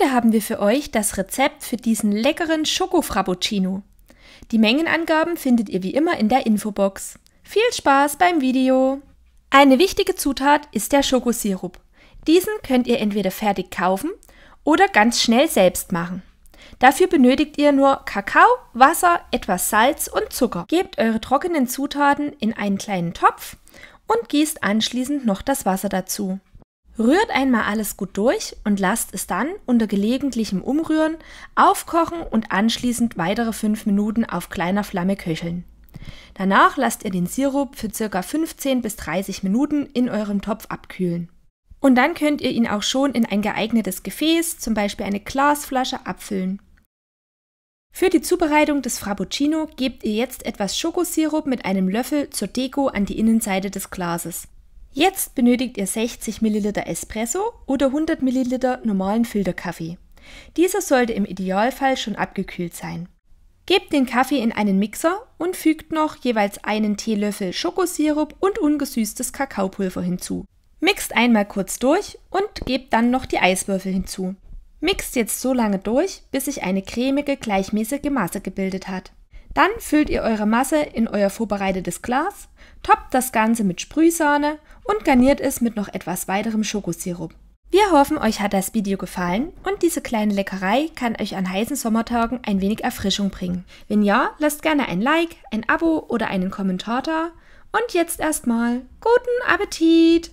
Heute haben wir für euch das Rezept für diesen leckeren Schokofrappuccino. Die Mengenangaben findet ihr wie immer in der Infobox. Viel Spaß beim Video! Eine wichtige Zutat ist der Schokosirup. Diesen könnt ihr entweder fertig kaufen oder ganz schnell selbst machen. Dafür benötigt ihr nur Kakao, Wasser, etwas Salz und Zucker. Gebt eure trockenen Zutaten in einen kleinen Topf und gießt anschließend noch das Wasser dazu. Rührt einmal alles gut durch und lasst es dann unter gelegentlichem Umrühren aufkochen und anschließend weitere 5 Minuten auf kleiner Flamme köcheln. Danach lasst ihr den Sirup für ca. 15 bis 30 Minuten in eurem Topf abkühlen. Und dann könnt ihr ihn auch schon in ein geeignetes Gefäß, zum Beispiel eine Glasflasche, abfüllen. Für die Zubereitung des Frappuccino gebt ihr jetzt etwas Schokosirup mit einem Löffel zur Deko an die Innenseite des Glases. Jetzt benötigt ihr 60 ml Espresso oder 100 ml normalen Filterkaffee. Dieser sollte im Idealfall schon abgekühlt sein. Gebt den Kaffee in einen Mixer und fügt noch jeweils einen Teelöffel Schokosirup und ungesüßtes Kakaopulver hinzu. Mixt einmal kurz durch und gebt dann noch die Eiswürfel hinzu. Mixt jetzt so lange durch, bis sich eine cremige, gleichmäßige Masse gebildet hat. Dann füllt ihr eure Masse in euer vorbereitetes Glas, toppt das Ganze mit Sprühsahne und garniert es mit noch etwas weiterem Schokosirup. Wir hoffen, euch hat das Video gefallen und diese kleine Leckerei kann euch an heißen Sommertagen ein wenig Erfrischung bringen. Wenn ja, lasst gerne ein Like, ein Abo oder einen Kommentar da. Und jetzt erstmal guten Appetit!